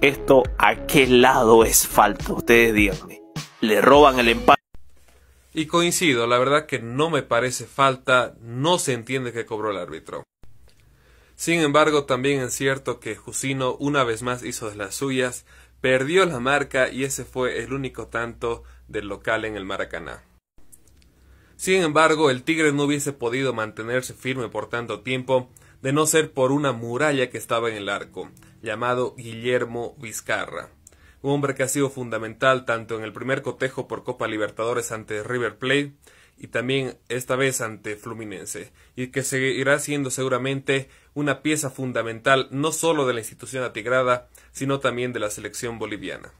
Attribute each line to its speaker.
Speaker 1: ¿Esto a qué lado es falta? Ustedes díganme. ¿Le roban el empate?
Speaker 2: Y coincido, la verdad que no me parece falta, no se entiende que cobró el árbitro. Sin embargo, también es cierto que Jusino una vez más hizo de las suyas, perdió la marca y ese fue el único tanto del local en el Maracaná. Sin embargo, el Tigre no hubiese podido mantenerse firme por tanto tiempo de no ser por una muralla que estaba en el arco llamado Guillermo Vizcarra, un hombre que ha sido fundamental tanto en el primer cotejo por Copa Libertadores ante River Plate y también esta vez ante Fluminense, y que seguirá siendo seguramente una pieza fundamental no solo de la institución atigrada,
Speaker 3: sino también de la selección boliviana.